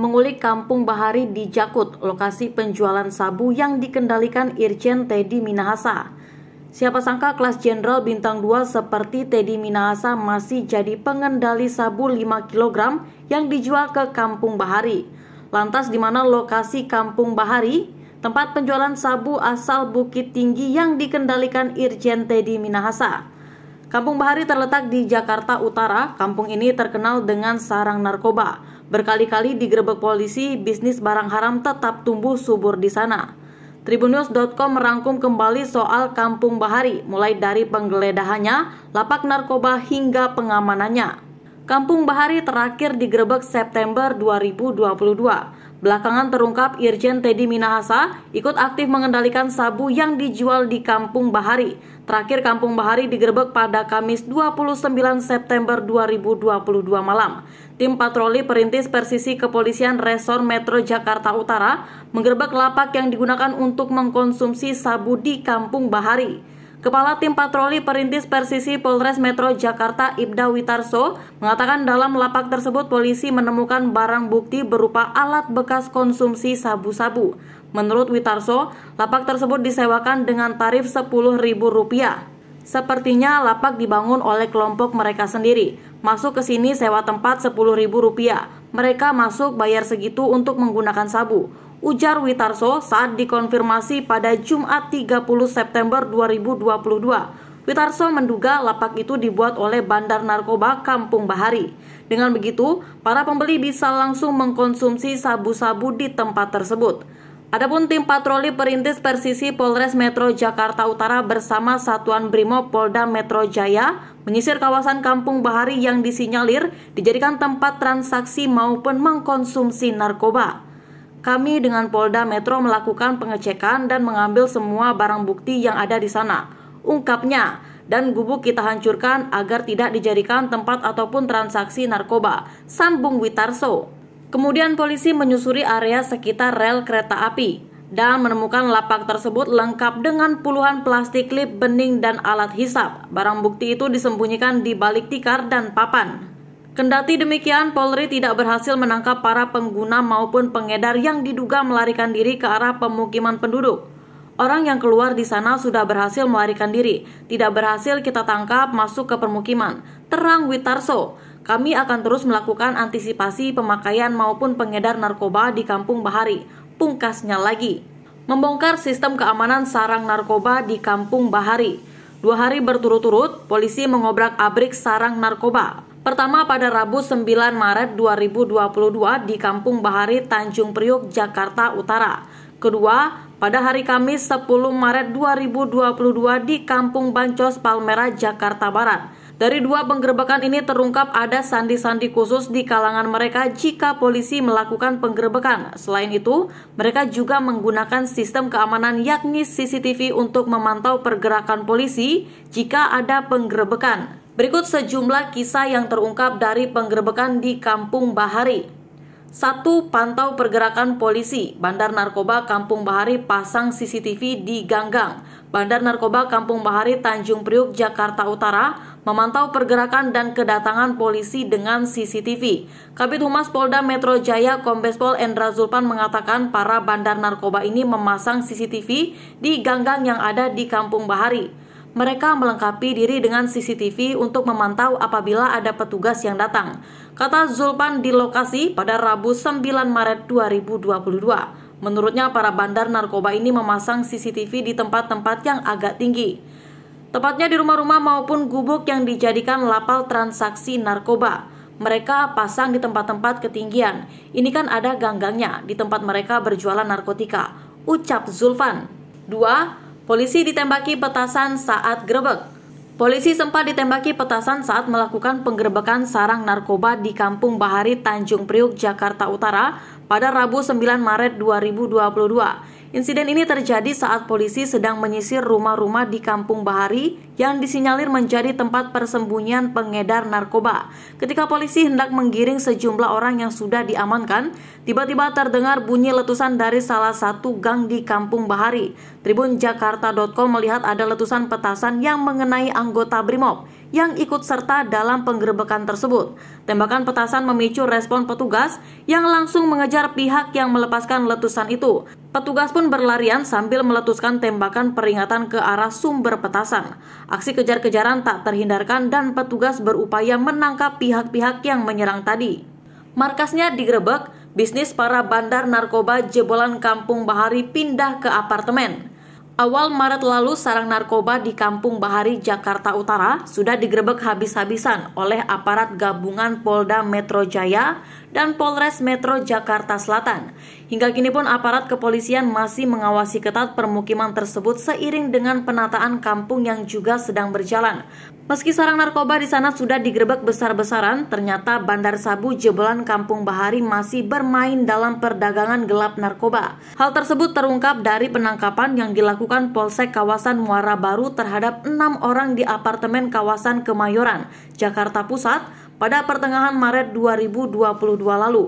Mengulik Kampung Bahari di Jakut, lokasi penjualan sabu yang dikendalikan Irjen Teddy Minahasa. Siapa sangka kelas jenderal bintang 2 seperti Teddy Minahasa masih jadi pengendali sabu 5 kg yang dijual ke Kampung Bahari. Lantas di mana lokasi Kampung Bahari? Tempat penjualan sabu asal Bukit Tinggi yang dikendalikan Irjen Teddy Minahasa. Kampung Bahari terletak di Jakarta Utara. Kampung ini terkenal dengan sarang narkoba. Berkali-kali digerebek polisi, bisnis barang haram tetap tumbuh subur di sana. Tribunnews.com merangkum kembali soal Kampung Bahari, mulai dari penggeledahannya, lapak narkoba hingga pengamanannya. Kampung Bahari terakhir digerebek September 2022. Belakangan terungkap Irjen Teddy Minahasa ikut aktif mengendalikan sabu yang dijual di Kampung Bahari. Terakhir Kampung Bahari digerebek pada Kamis 29 September 2022 malam. Tim patroli perintis Persisi Kepolisian Resor Metro Jakarta Utara menggerebek lapak yang digunakan untuk mengkonsumsi sabu di Kampung Bahari. Kepala Tim Patroli Perintis Persisi Polres Metro Jakarta Ibda Witarso mengatakan dalam lapak tersebut polisi menemukan barang bukti berupa alat bekas konsumsi sabu-sabu. Menurut Witarso, lapak tersebut disewakan dengan tarif Rp10.000. Sepertinya lapak dibangun oleh kelompok mereka sendiri. Masuk ke sini sewa tempat Rp10.000. Mereka masuk bayar segitu untuk menggunakan sabu ujar Witarso saat dikonfirmasi pada Jumat 30 September 2022. Witarso menduga lapak itu dibuat oleh bandar narkoba Kampung Bahari. Dengan begitu, para pembeli bisa langsung mengkonsumsi sabu-sabu di tempat tersebut. Adapun tim patroli perintis Persisi Polres Metro Jakarta Utara bersama Satuan Brimo Polda Metro Jaya menyisir kawasan Kampung Bahari yang disinyalir dijadikan tempat transaksi maupun mengkonsumsi narkoba. Kami dengan Polda Metro melakukan pengecekan dan mengambil semua barang bukti yang ada di sana. Ungkapnya, dan gubuk kita hancurkan agar tidak dijadikan tempat ataupun transaksi narkoba. Sambung Witarso. Kemudian polisi menyusuri area sekitar rel kereta api dan menemukan lapak tersebut lengkap dengan puluhan plastik lip bening dan alat hisap. Barang bukti itu disembunyikan di balik tikar dan papan. Kendati demikian, Polri tidak berhasil menangkap para pengguna maupun pengedar yang diduga melarikan diri ke arah pemukiman penduduk. Orang yang keluar di sana sudah berhasil melarikan diri, tidak berhasil kita tangkap masuk ke permukiman. Terang Witarso, kami akan terus melakukan antisipasi pemakaian maupun pengedar narkoba di Kampung Bahari. Pungkasnya lagi, membongkar sistem keamanan sarang narkoba di Kampung Bahari. Dua hari berturut-turut, polisi mengobrak-abrik sarang narkoba. Pertama pada Rabu 9 Maret 2022 di Kampung Bahari, Tanjung Priuk, Jakarta Utara. Kedua, pada hari Kamis 10 Maret 2022 di Kampung Bancos, Palmera, Jakarta Barat. Dari dua penggerbekan ini terungkap ada sandi-sandi khusus di kalangan mereka jika polisi melakukan penggerbekan. Selain itu, mereka juga menggunakan sistem keamanan yakni CCTV untuk memantau pergerakan polisi jika ada penggerbekan. Berikut sejumlah kisah yang terungkap dari penggerbekan di Kampung Bahari. Satu Pantau pergerakan polisi. Bandar Narkoba Kampung Bahari pasang CCTV di Ganggang. Bandar Narkoba Kampung Bahari Tanjung Priuk, Jakarta Utara memantau pergerakan dan kedatangan polisi dengan CCTV. Kabit Humas Polda Metro Jaya Kombes Pol Endra Zulpan mengatakan para bandar narkoba ini memasang CCTV di ganggang yang ada di Kampung Bahari. Mereka melengkapi diri dengan CCTV untuk memantau apabila ada petugas yang datang, kata Zulpan di lokasi pada Rabu 9 Maret 2022. Menurutnya, para bandar narkoba ini memasang CCTV di tempat-tempat yang agak tinggi. Tepatnya di rumah-rumah maupun gubuk yang dijadikan lapal transaksi narkoba mereka pasang di tempat-tempat ketinggian. Ini kan ada ganggangnya di tempat mereka berjualan narkotika, ucap Zulfan. 2. Polisi ditembaki petasan saat grebek. Polisi sempat ditembaki petasan saat melakukan penggerebekan sarang narkoba di Kampung Bahari Tanjung Priuk, Jakarta Utara pada Rabu 9 Maret 2022. Insiden ini terjadi saat polisi sedang menyisir rumah-rumah di Kampung Bahari yang disinyalir menjadi tempat persembunyian pengedar narkoba. Ketika polisi hendak menggiring sejumlah orang yang sudah diamankan, tiba-tiba terdengar bunyi letusan dari salah satu gang di Kampung Bahari. Tribun Jakarta.com melihat ada letusan petasan yang mengenai anggota BRIMOB yang ikut serta dalam penggerebekan tersebut. Tembakan petasan memicu respon petugas yang langsung mengejar pihak yang melepaskan letusan itu. Petugas pun berlarian sambil meletuskan tembakan peringatan ke arah sumber petasan. Aksi kejar-kejaran tak terhindarkan dan petugas berupaya menangkap pihak-pihak yang menyerang tadi. Markasnya digerebek, bisnis para bandar narkoba jebolan Kampung Bahari pindah ke apartemen. Awal Maret lalu, sarang narkoba di Kampung Bahari, Jakarta Utara sudah digerebek habis-habisan oleh aparat gabungan Polda Metro Jaya dan Polres Metro Jakarta Selatan. Hingga kini pun aparat kepolisian masih mengawasi ketat permukiman tersebut seiring dengan penataan kampung yang juga sedang berjalan. Meski sarang narkoba di sana sudah digerebek besar-besaran, ternyata Bandar Sabu Jebolan Kampung Bahari masih bermain dalam perdagangan gelap narkoba. Hal tersebut terungkap dari penangkapan yang dilakukan Polsek Kawasan Muara Baru terhadap enam orang di apartemen kawasan Kemayoran, Jakarta Pusat pada pertengahan Maret 2022 lalu.